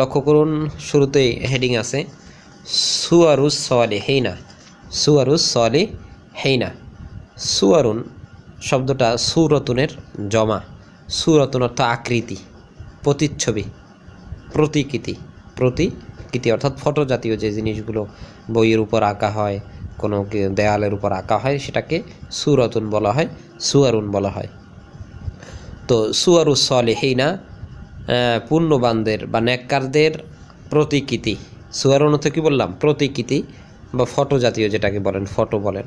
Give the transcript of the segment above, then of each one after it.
লক্ষ্য করুন শুরুতেই হেডিং আছে সুয়ারুস সওয়ালি হেইনা সুয়ারুস সওয়ালি হেইনা সুয়ারুন শব্দটা সুরতুনের জমা সুরতুন অর্থ আকৃতি প্রতিচ্ছবি প্রতিকৃতি প্রতিকৃতি অর্থাৎ ফটো জাতীয় যে জিনিসগুলো বইয়ের উপর আঁকা হয় কোনো দেয়ালের উপর আঁকা হয় সেটাকে সুরতুন বলা হয় সুয়ারুন বলা হয় তো সুয়ারুস হেইনা পূর্ণবানদের বা ন্যাক্কারদের প্রতিকৃতি সুয়ারণ তো কী বললাম প্রতিকৃতি বা ফটো জাতীয় যেটাকে বলেন ফটো বলেন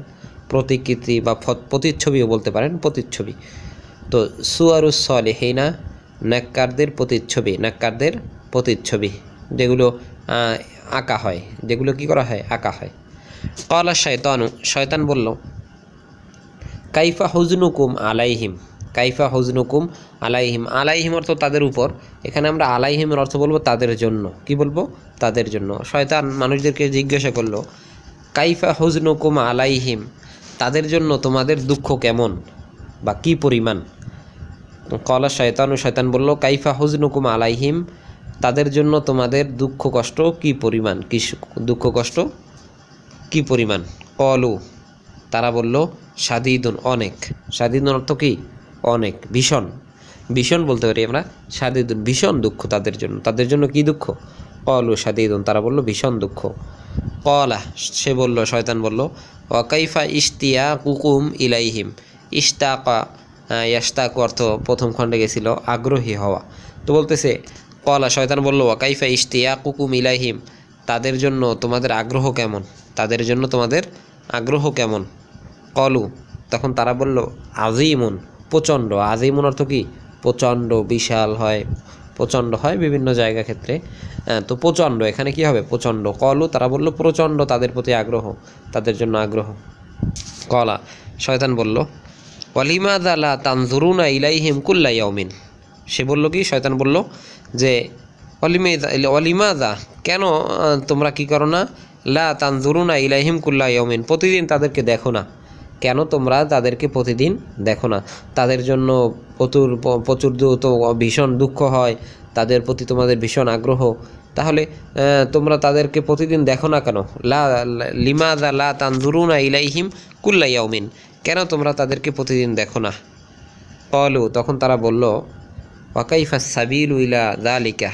প্রতিকৃতি বা প্রতিচ্ছবিও বলতে পারেন প্রতিচ্ছবি তো সুয়ারুস সলেহিনা নাক্কারদের প্রতিচ্ছবি নাক্কারদের প্রতিচ্ছবি যেগুলো আঁকা হয় যেগুলো কি করা হয় আঁকা হয় কলা শয়তানু শয়তান বলল কাইফা হুজনুকুম আলাইহিম কাইফা হজনুকুম আলাইহিম আলাইহিম অর্থ তাদের উপর এখানে আমরা আলাইহিমের অর্থ বলবো তাদের জন্য কি বলবো তাদের জন্য শয়তান মানুষদেরকে জিজ্ঞাসা করলো কাইফা হজনুকুম আলাইহিম তাদের জন্য তোমাদের দুঃখ কেমন বা কি পরিমাণ কলা শয়তান ও শয়তান বলল কাইফা হজনুকুম আলাইহিম তাদের জন্য তোমাদের দুঃখ কষ্ট কি পরিমাণ কি দুঃখ কষ্ট কি পরিমাণ কলু তারা বলল স্বাধীন অনেক স্বাধীন অর্থ কী অনেক ভীষণ ভীষণ বলতে পারি আমরা সাদিদুন ভীষণ দুঃখ তাদের জন্য তাদের জন্য কি দুঃখ ও সাদিদুন তারা বলল ভীষণ দুঃখ কলা সে বলল শয়তান বলল ওয়াকাইফা ইশতিয়া কুকুম ইলাইহিম ইস্তাকা ইয়াস্তাক অর্থ প্রথম খণ্ডে গেছিল আগ্রহী হওয়া তো বলতেছে কলা শয়তান বলল ওয়াকাইফা ইশতিয়া কুকুম ইলাইহিম তাদের জন্য তোমাদের আগ্রহ কেমন তাদের জন্য তোমাদের আগ্রহ কেমন কলু তখন তারা বলল আজিমুন প্রচণ্ড আজিমুন অর্থ কি প্রচণ্ড বিশাল হয় প্রচণ্ড হয় বিভিন্ন জায়গা ক্ষেত্রে তো প্রচণ্ড এখানে কি হবে প্রচণ্ড কলও তারা বলল প্রচণ্ড তাদের প্রতি আগ্রহ তাদের জন্য আগ্রহ কলা শয়তান বলল ওয়ালিমাদ আলা তানজুরুনা ইলাইহিম কুল্লা ইয়াউমিন সে বলল কি শয়তান বলল যে অলিমেদা অলিমাদা কেন তোমরা কি করো না লা তানজুরুনা ইলাইহিম কুল্লা ইয়াউমিন প্রতিদিন তাদেরকে দেখো না কেন তোমরা তাদেরকে প্রতিদিন দেখো না তাদের জন্য প্রচুর প্রচুর তো ভীষণ দুঃখ হয় তাদের প্রতি তোমাদের ভীষণ আগ্রহ তাহলে তোমরা তাদেরকে প্রতিদিন দেখো না কেন লা দা লা তান্দুরুনা ইলাইহিম কুল্লাইয়াউমিন কেন তোমরা তাদেরকে প্রতিদিন দেখো না কলু তখন তারা বলল ওয়াকাইফা সাবিল উইলা দা লিকা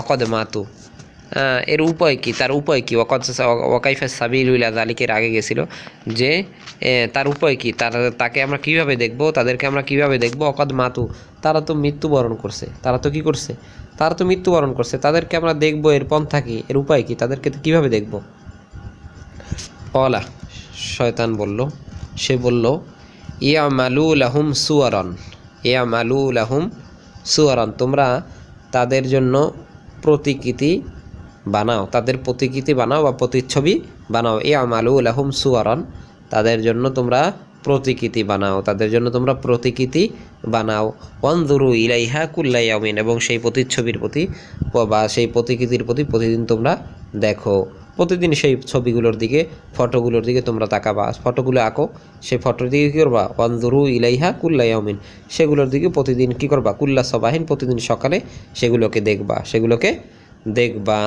অকদ মাতু এর উপায় কি তার উপায় কি ওয়াকাইফা উল্লাহ আলিকের আগে গেছিল যে তার উপায় কি তার তাকে আমরা কিভাবে দেখব তাদেরকে আমরা কিভাবে দেখব অকদ মাতু তারা তো মৃত্যুবরণ করছে তারা তো কি করছে তারা তো মৃত্যুবরণ করছে তাদেরকে আমরা দেখব এর পন্থা কি এর উপায় কি তাদেরকে কিভাবে দেখব অলা শয়তান বলল সে বলল ইয়া মালু লাহুম সুয়ারন ইয়া মালু লাহুম সুয়ারন তোমরা তাদের জন্য প্রতিকৃতি বানাও তাদের প্রতিকৃতি বানাও বা প্রতিচ্ছবি বানাও এ আমালু আলহম সুয়ারন তাদের জন্য তোমরা প্রতিকৃতি বানাও তাদের জন্য তোমরা প্রতিকৃতি বানাও অন্দরু ইলাইহা কুল্লাইয়ামিন এবং সেই প্রতিচ্ছবির প্রতি বা সেই প্রতিকৃতির প্রতি প্রতিদিন তোমরা দেখো প্রতিদিন সেই ছবিগুলোর দিকে ফটোগুলোর দিকে তোমরা তাকাবা ফটোগুলো আঁকো সেই ফটোর দিকে কী করবা অন্দরু ইলাইহা কুল্লাইয়ামিন সেগুলোর দিকে প্রতিদিন কী করবা কুল্লা সবাহিন প্রতিদিন সকালে সেগুলোকে দেখবা সেগুলোকে দেখবা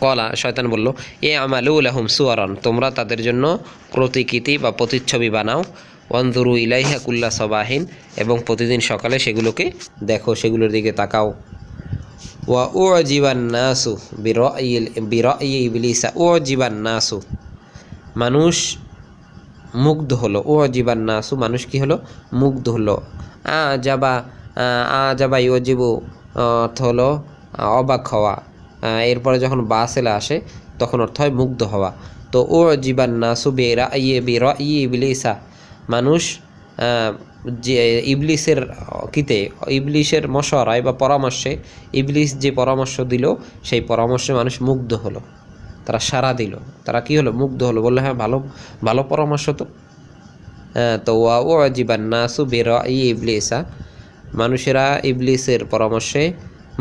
কলা শয়তান বলল এ আমালু লাহুম সুয়ারন তোমরা তাদের জন্য প্রতিকৃতি বা প্রতিচ্ছবি বানাও ওয়ান্দুরু ইলাইহা কুল্লা সবাহিন এবং প্রতিদিন সকালে সেগুলোকে দেখো সেগুলোর দিকে তাকাও ওয়া ও জীবান নাসু বির বির ইবলিসা ও জীবান নাসু মানুষ মুগ্ধ হলো ও জীবান নাসু মানুষ কি হলো মুগ্ধ হলো আ যাবা আ যাবা ইউজিবু অর্থ হলো অবাক হওয়া এরপরে যখন বা সেলা আসে তখন অর্থ হয় মুগ্ধ হওয়া তো ও জীবান নাসু বেরা ইয়ে বের ইয়ে ইবলিসা মানুষ যে ইবলিসের কিতে ইবলিসের মশরায় বা পরামর্শে ইবলিস যে পরামর্শ দিল সেই পরামর্শে মানুষ মুগ্ধ হলো তারা সারা দিল তারা কি হলো মুগ্ধ হলো বললো হ্যাঁ ভালো ভালো পরামর্শ তো তো ওয়া ও জীবান নাসু বের ইয়ে ইবলিসা মানুষেরা ইবলিসের পরামর্শে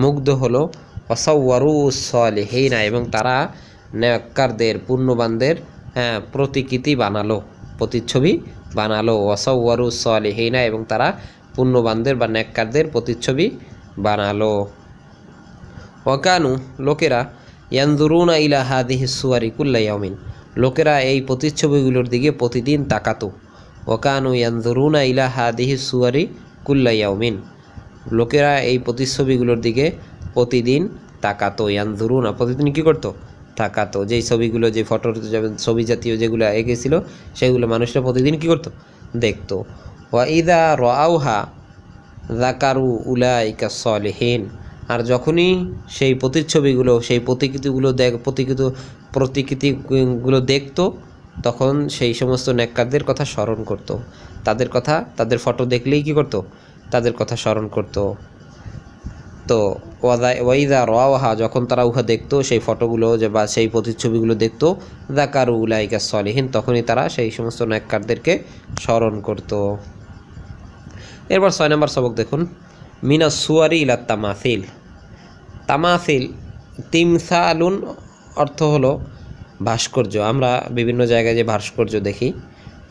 মুগ্ধ হলো অসাউরুসলেহিনা এবং তারা ন্যাক্কারদের পূর্ণবানদের হ্যাঁ, প্রতিকৃতি বানালো প্রতিচ্ছবি বানালো অসাউরুসলেহিনা এবং তারা পূর্ণবানদের বা ন্যাক্কারদের প্রতিচ্ছবি বানালো অকানু লোকেরা ইয়ান্দুরুনা ইলা হাদিহি সুয়ারিকুল্লাইয়ামিন লোকেরা এই প্রতিচ্ছবিগুলোর দিকে প্রতিদিন তাকাতো ওকানু ইয়ান্দুরুনা ইলা হাদিহ সুয়ারি কুল্লাইয়ামিন লোকেরা এই প্রতিচ্ছবিগুলোর দিকে প্রতিদিন তাকাতো ইয়ানজুরুনা প্রতিদিন কী করতো তাকাতো যেই ছবিগুলো যে ফটোর ছবি জাতীয় যেগুলো এঁকেছিল সেগুলো মানুষরা প্রতিদিন কী করতো দেখতো ওয়াঈদা রাউহা জাকারু উলাইকা হেন আর যখনই সেই প্রতিচ্ছবিগুলো সেই প্রতিকৃতিগুলো দেখ প্রতিকৃত প্রতিকৃতিগুলো দেখতো তখন সেই সমস্ত নেককারদের কথা স্মরণ করত তাদের কথা তাদের ফটো দেখলেই কী করতো তাদের কথা স্মরণ করত তো ওয়াদা ওয়াইদা রাওয়াহা যখন তারা উহা দেখতো সেই ফটোগুলো যে বা সেই প্রতিচ্ছবিগুলো দেখতো দাকারু উলাইকা সলিহীন তখনই তারা সেই সমস্ত ন্যাক্কারদেরকে স্মরণ করত এরপর ছয় নম্বর সবক দেখুন মিনা সুয়ারি ইলা তামাসিল তামাসিল তিমসালুন অর্থ হলো ভাস্কর্য আমরা বিভিন্ন জায়গায় যে ভাস্কর্য দেখি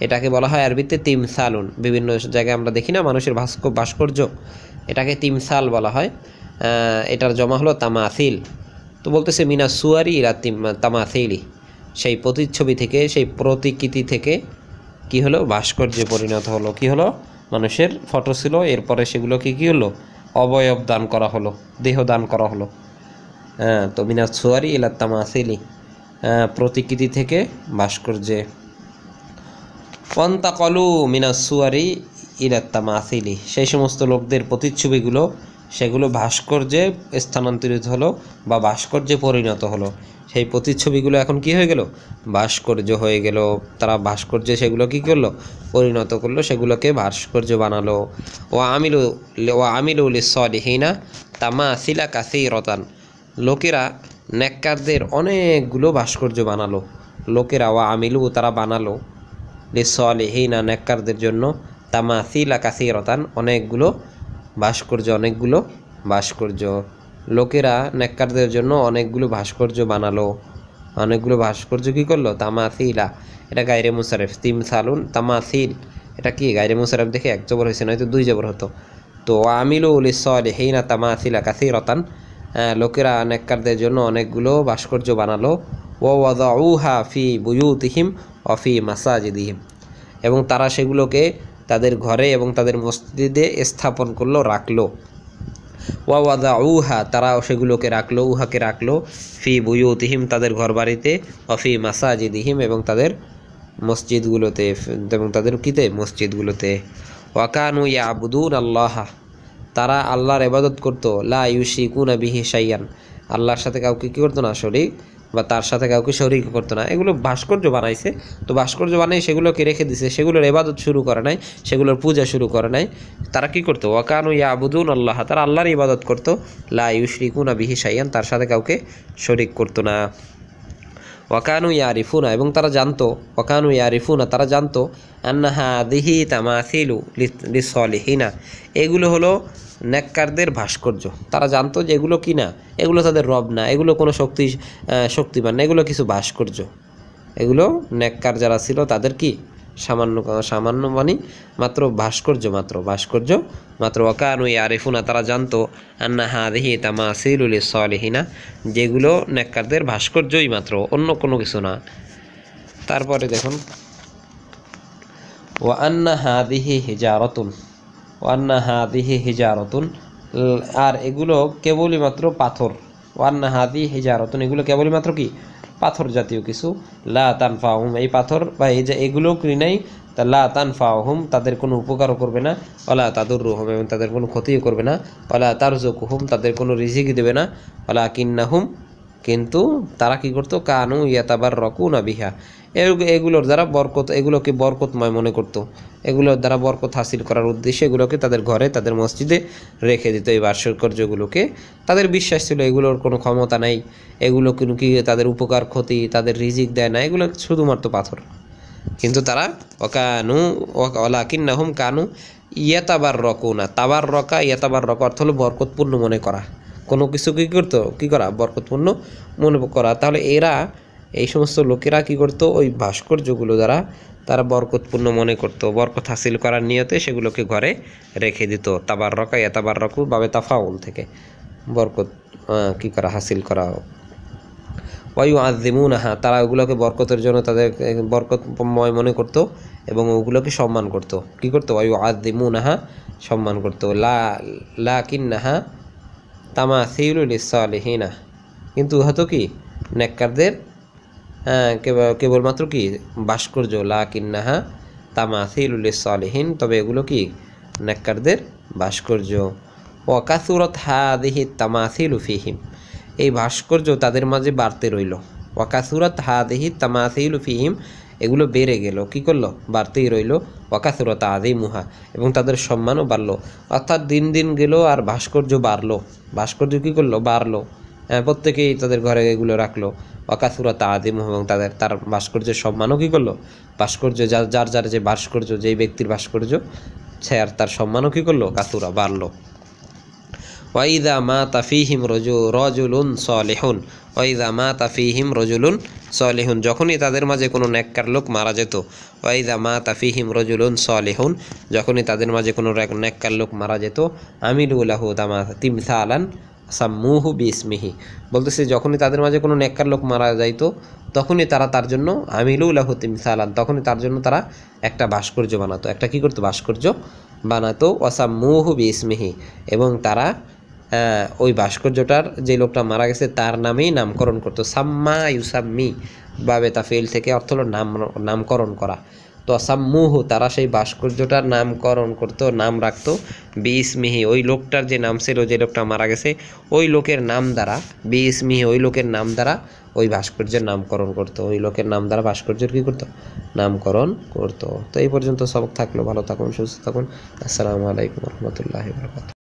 এটাকে বলা হয় আরবিতে তিমসালুন বিভিন্ন জায়গায় আমরা দেখি না মানুষের ভাস্ক ভাস্কর্য এটাকে তিম সাল বলা হয় এটার জমা হলো তামাসিল তো বলতেছে মিনা সুয়ারি ইরা তামাসিলি সেই প্রতিচ্ছবি থেকে সেই প্রতিকৃতি থেকে কি হলো ভাস্কর্যে পরিণত হলো কি হলো মানুষের ফটো ছিল এরপরে সেগুলোকে কী হলো অবয়ব দান করা হলো দেহ দান করা হলো হ্যাঁ তো মিনা সুয়ারি ইলা তামাসিলি প্রতিকৃতি থেকে ভাস্কর্যে ওয়ান্তাকলু মিনা সুয়ারি ইরাত্তা মাসিলি সেই সমস্ত লোকদের প্রতিচ্ছবিগুলো সেগুলো ভাস্কর্যে স্থানান্তরিত হলো বা ভাস্কর্যে পরিণত হলো সেই প্রতিচ্ছবিগুলো এখন কি হয়ে গেল ভাস্কর্য হয়ে গেল তারা ভাস্কর্যে সেগুলো কি করলো পরিণত করলো সেগুলোকে ভাস্কর্য বানালো ও আমিলু ও আমিলুল সলিহিনা তামা সিলা কাসি রতান লোকেরা ন্যাক্কারদের অনেকগুলো ভাস্কর্য বানালো লোকেরা ও আমিলু তারা বানালো লিসলিহিনা নেককারদের জন্য তামাসিলা কাসিরতান অনেকগুলো ভাস্কর্য অনেকগুলো ভাস্কর্য লোকেরা নেককারদের জন্য অনেকগুলো ভাস্কর্য বানালো অনেকগুলো ভাস্কর্য কী করলো তামাসিলা এটা গাইরে মুসারেফ তিম সালুন তামাসিল এটা কি গাইরে মুসারেফ দেখে এক জবর হয়েছে নয়তো দুই জবর হতো তো আমিলু লিসলিহিনা তামাসিলা কাসিরতান লোকেরা নেককারদের জন্য অনেকগুলো ভাস্কর্য বানালো ওয়াদাউহা ফি বুয়ুতিহিম অফি মাসাজিদিহিম এবং তারা সেগুলোকে তাদের ঘরে এবং তাদের মসজিদে স্থাপন করলো রাখলো ওয়াদা উহা তারা সেগুলোকে রাখলো উহাকে রাখলো ফি বুয়ুতিহিম তাদের ঘরবাড়িতে অফি মাসাজিদিহিম এবং তাদের মসজিদগুলোতে এবং তাদের কিতে মসজিদগুলোতে ওয়াকানু ইয়া আবুদুন আল্লাহ তারা আল্লাহর এবাদত করতো লা ইউসি কুনা বিহি সাইয়ান আল্লাহর সাথে কাউকে কী করতো না শরিক বা তার সাথে কাউকে শরিক করতো না এগুলো ভাস্কর্য বানাইছে তো ভাস্কর্য বানাই সেগুলোকে রেখে দিছে সেগুলোর এবাদত শুরু করে নাই সেগুলোর পূজা শুরু করে নাই তারা কি করতো ওয়াকানু ইয়া আবুদুন আল্লাহ তারা আল্লাহর ইবাদত করতো লা ইউশরিকুনা বিহি সাইয়ান তার সাথে কাউকে শরিক করতো না ওয়াকানু ইয়ারিফুনা এবং তারা জানতো ওয়াকানু ইয়ারিফুনা তারা জানতো আন্নাহা দিহি তামাসিলু লিসলিহিনা এগুলো হলো নেককারদের ভাস্কর্য তারা জানতো যে এগুলো কি না এগুলো তাদের রব না এগুলো কোনো শক্তি শক্তিমান না এগুলো কিছু ভাস্কর্য এগুলো নেককার যারা ছিল তাদের কি সামান্য সামান্য মানে মাত্র ভাস্কর্য মাত্র ভাস্কর্য মাত্র অকানু আরিফুনা তারা জানতো আন্না হা হাদেহি তামা সিরুল সলিহিনা যেগুলো নেককারদের ভাস্কর্যই মাত্র অন্য কোনো কিছু না তারপরে দেখুন ও আন্না হা হাদিহি হিজারতুন ও আন্না হাদিহি হিজারতুন আর এগুলো কেবলই মাত্র পাথর ওয়ান্না হাদি হিজারতুন এগুলো কেবলই মাত্র কি পাথর জাতীয় কিছু লা এই পাথর বা এই যে এগুলোও কিনাই তা লা তানফাহুম তাদের কোনো উপকারও করবে না অলা তাদুর রুহম এবং তাদের কোনো ক্ষতিও করবে না অলা হুম তাদের কোনো রিজিক দেবে না অলা কিন্নাহুম কিন্তু তারা কি করতো কানু ইয়াতাবার রকুন বিহা এগুলোর দ্বারা বরকত এগুলোকে বরকতময় মনে করত। এগুলোর দ্বারা বরকত হাসিল করার উদ্দেশ্যে এগুলোকে তাদের ঘরে তাদের মসজিদে রেখে দিত এই ভাস্কর্যগুলোকে তাদের বিশ্বাস ছিল এগুলোর কোনো ক্ষমতা নাই এগুলো কিন্তু কি তাদের উপকার ক্ষতি তাদের রিজিক দেয় না এগুলো শুধুমাত্র পাথর কিন্তু তারা অকানু অলাকিন্নাহম কানু ইয়াতাবার রক না তাবার রকা ইয়াতাবার রক অর্থ হলো বরকতপূর্ণ মনে করা কোনো কিছু কী করতো কী করা বরকতপূর্ণ মনে করা তাহলে এরা এই সমস্ত লোকেরা কি করত ওই ভাস্কর্যগুলো দ্বারা তারা বরকতপূর্ণ মনে করত বরকত হাসিল করার নিয়তে সেগুলোকে ঘরে রেখে দিত তাবার রকা ইয়া তাবার রকু বাবে তাফাউল থেকে বরকত কী করা হাসিল করা ওয়ায়ু আজিমুন আহা তারা ওগুলোকে বরকতের জন্য তাদের বরকতময় মনে করত এবং ওগুলোকে সম্মান করত কি করতো ওয়ায়ু আজিমুন আহা সম্মান করত লা লা নাহা তামা সিউলুল ইসালহিনা কিন্তু হতো কি নেককারদের হ্যাঁ কেবলমাত্র কি ভাস্কর্য লা কিন্নাহা তামাসিল তবে এগুলো কি নাকারদের ভাস্কর্য ওয়াকাসুরত হা দিহি তামাসিল ফিহিম এই ভাস্কর্য তাদের মাঝে বাড়তে রইল ওয়াকাসুরত হা দিহি তামাসিল ফিহিম এগুলো বেড়ে গেল কি করলো বাড়তেই রইল ওয়াকাসুরত আদি মুহা এবং তাদের সম্মানও বাড়লো অর্থাৎ দিন দিন গেল আর ভাস্কর্য বাড়লো ভাস্কর্য কী করলো বাড়লো হ্যাঁ, প্রত্যেকেই তাদের ঘরে এগুলো রাখলো অকাসুরাত আদিম এবং তাদের তার ভাস্কর্যের সম্মানও কী করলো ভাস্কর্য যার যার যার যে ভাস্কর্য যেই ব্যক্তির ভাস্কর্য সে আর তার সম্মানও কী করলো কাতুরা বাড়লো ওয়াইদা মা তাফিহিম রজু রজুলুন সলেহুন ওয়াইদা মা তাফিহিম রজুলুন সলেহুন যখনই তাদের মাঝে কোনো ন্যাক্কার লোক মারা যেত ওয়াইদা মা তাফিহিম রজুলুন সলেহুন যখনই তাদের মাঝে কোনো ন্যাক্কার লোক মারা যেত আমিলুল্লাহ দামা তিমসা আলান সাম্মুহু বিসমিহি বলতেছে যখনই তাদের মাঝে কোনো নেককার লোক মারা যাইতো তখনই তারা তার জন্য আমিলুল্লাহ মিসালান তখনই তার জন্য তারা একটা ভাস্কর্য বানাতো একটা কী করতো ভাস্কর্য বানাতো ওয়াসাম্মুহু বিসমিহি এবং তারা ওই ভাস্কর্যটার যে লোকটা মারা গেছে তার নামেই নামকরণ করতো সাম্মা ইউসাম্মি বা বেতাফিল থেকে অর্থ হলো নাম নামকরণ করা তসাম্মুহু তারা সেই ভাস্কর্যটার নামকরণ করতো নাম রাখতো বিসমিহি ওই লোকটার যে নাম ছিল যে লোকটা মারা গেছে ওই লোকের নাম দ্বারা বিসমিহি ওই লোকের নাম দ্বারা ওই ভাস্কর্যের নামকরণ করতো ওই লোকের নাম দ্বারা ভাস্কর্যের কী করতো নামকরণ করতো তো এই পর্যন্ত সবক থাকলো ভালো থাকুন সুস্থ থাকুন আসসালামু আলাইকুম রহমতুল্লাহ বরকাত